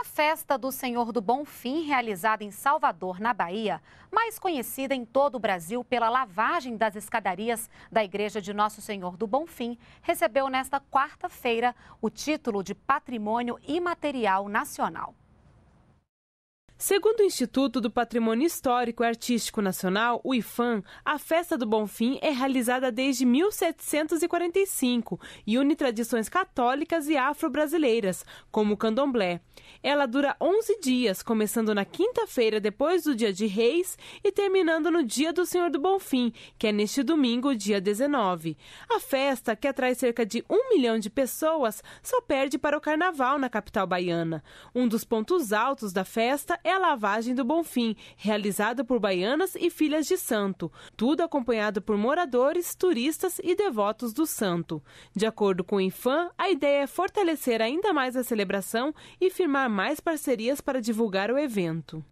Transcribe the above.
A festa do Senhor do Bom Fim, realizada em Salvador, na Bahia, mais conhecida em todo o Brasil pela lavagem das escadarias da Igreja de Nosso Senhor do Bom Fim, recebeu nesta quarta-feira o título de Patrimônio Imaterial Nacional. Segundo o Instituto do Patrimônio Histórico e Artístico Nacional, o IFAM, a Festa do Bonfim é realizada desde 1745 e une tradições católicas e afro-brasileiras, como o candomblé. Ela dura 11 dias, começando na quinta-feira depois do Dia de Reis e terminando no Dia do Senhor do Bonfim, que é neste domingo, dia 19. A festa, que atrai cerca de um milhão de pessoas, só perde para o carnaval na capital baiana. Um dos pontos altos da festa é é a lavagem do Bonfim, realizada por baianas e filhas de santo, tudo acompanhado por moradores, turistas e devotos do santo. De acordo com o IFAM, a ideia é fortalecer ainda mais a celebração e firmar mais parcerias para divulgar o evento.